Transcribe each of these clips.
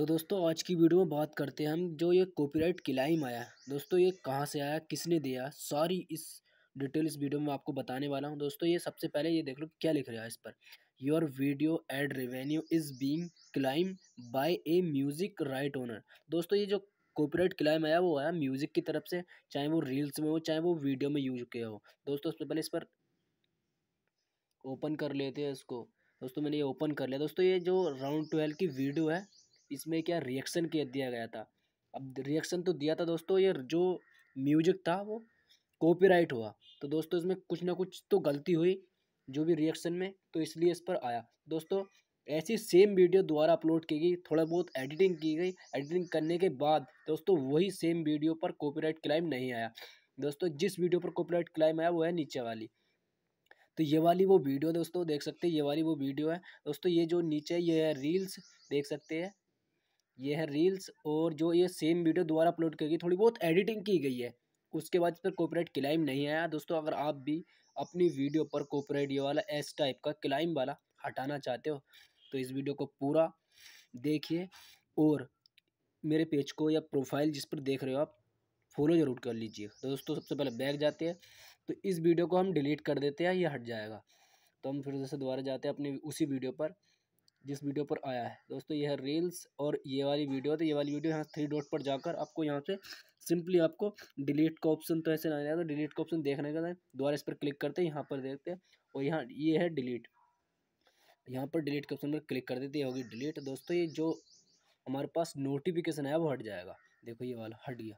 तो दोस्तों आज की वीडियो में बात करते हैं हम जो ये कॉपीराइट क्लाइम आया दोस्तों ये कहाँ से आया किसने दिया सॉरी इस डिटेल इस वीडियो में आपको बताने वाला हूँ दोस्तों ये सबसे पहले ये देख लो क्या लिख रहा है इस पर your video ad revenue is being claim by a music right owner दोस्तों ये जो कॉपीराइट क्लाइम आया वो आया म्यूज़िक की तरफ से चाहे वो रील्स में हो चाहे वो वीडियो में यूज किया हो दोस्तों सबसे पहले इस पर ओपन कर लेते हैं इसको दोस्तों मैंने ये ओपन कर लिया दोस्तों ये जो राउंड ट्वेल्व की वीडियो है इसमें क्या रिएक्शन के दिया गया था अब रिएक्शन तो दिया था दोस्तों ये जो म्यूजिक था वो कॉपीराइट हुआ तो दोस्तों इसमें कुछ ना कुछ तो गलती हुई जो भी रिएक्शन में तो इसलिए इस पर आया दोस्तों ऐसी सेम वीडियो दोबारा अपलोड की गई थोड़ा बहुत एडिटिंग की गई एडिटिंग करने के बाद दोस्तों वही सेम वीडियो पर कॉपीराइट क्लाइम नहीं आया दोस्तों जिस वीडियो पर कॉपीराइट क्लाइम आया वो है नीचे वाली तो ये वाली वो वीडियो दोस्तों देख सकते हैं ये वाली वो वीडियो है दोस्तों ये जो नीचे ये है रील्स देख सकते हैं ये है रील्स और जो ये सेम वीडियो दोबारा अपलोड करेगी थोड़ी बहुत एडिटिंग की गई है उसके बाद इस पर कॉपरेट क्लाइम नहीं आया दोस्तों अगर आप भी अपनी वीडियो पर कॉपरेट ये वाला एस टाइप का क्लाइम वाला हटाना चाहते हो तो इस वीडियो को पूरा देखिए और मेरे पेज को या प्रोफाइल जिस पर देख रहे हो आप फॉलो ज़रूर कर लीजिए तो दोस्तों सबसे पहले बैग जाते हैं तो इस वीडियो को हम डिलीट कर देते हैं ये हट जाएगा तो हम फिर जैसे दोबारा जाते हैं अपनी उसी वीडियो पर जिस वीडियो पर आया है दोस्तों यह रील्स और ये वाली वीडियो तो ये वाली वीडियो यहाँ थ्री डॉट पर जाकर आपको यहाँ से सिंपली आपको डिलीट का ऑप्शन तो ऐसे ना जाएगा डिलीट का ऑप्शन देखने का दोबारा इस पर क्लिक करते हैं यहाँ पर देखते हैं और यहाँ ये है डिलीट यहाँ पर डिलीट के ऑप्शन पर क्लिक कर देते होगी डिलीट दोस्तों ये जो हमारे पास नोटिफिकेशन है वो हट जाएगा देखो ये वाला हट गया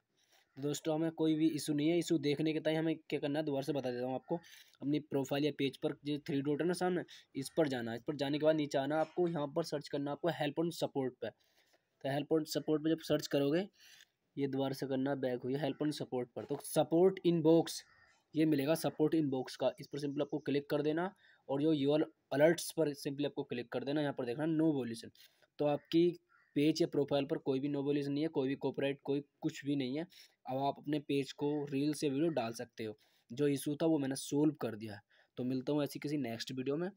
दोस्तों हमें कोई भी इशू नहीं है इशू देखने के तहत हमें क्या करना है दोबारा से बता देता हूँ आपको अपनी प्रोफाइल या पेज पर जो थ्री डॉट है ना सामने इस पर जाना है इस पर जाने के बाद नीचे आना आपको यहाँ पर सर्च करना आपको हेल्प एंड सपोर्ट पर तो हेल्प एंड सपोर्ट पर जब सर्च करोगे ये दोबारा से करना बैक हुई हेल्प एंड सपोर्ट पर तो सपोर्ट इन बॉक्स ये मिलेगा सपोर्ट इन बॉक्स का इस पर सिंपल आपको क्लिक कर देना और जो यूर अलर्ट्स पर सिंपली आपको क्लिक कर देना यहाँ पर देखना नो वॉल्यूशन तो आपकी पेज या प्रोफाइल पर कोई भी नोबोलिज्म नहीं है कोई भी कॉपरेट कोई कुछ भी नहीं है अब आप अपने पेज को रील से वीडियो डाल सकते हो जो इशू था वो मैंने सोल्व कर दिया है तो मिलता हूँ ऐसी किसी नेक्स्ट वीडियो में